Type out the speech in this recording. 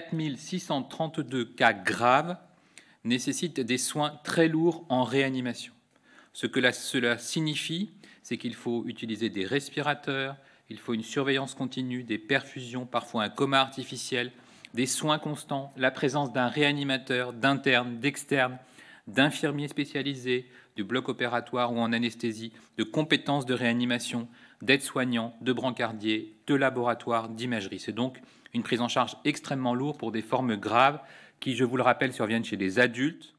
4632 cas graves nécessitent des soins très lourds en réanimation. Ce que cela signifie, c'est qu'il faut utiliser des respirateurs, il faut une surveillance continue, des perfusions, parfois un coma artificiel, des soins constants, la présence d'un réanimateur, d'interne, d'externe, d'infirmiers spécialisés, du bloc opératoire ou en anesthésie, de compétences de réanimation, d'aides-soignants, de brancardiers, de laboratoires, d'imagerie. C'est donc une prise en charge extrêmement lourde pour des formes graves qui, je vous le rappelle, surviennent chez les adultes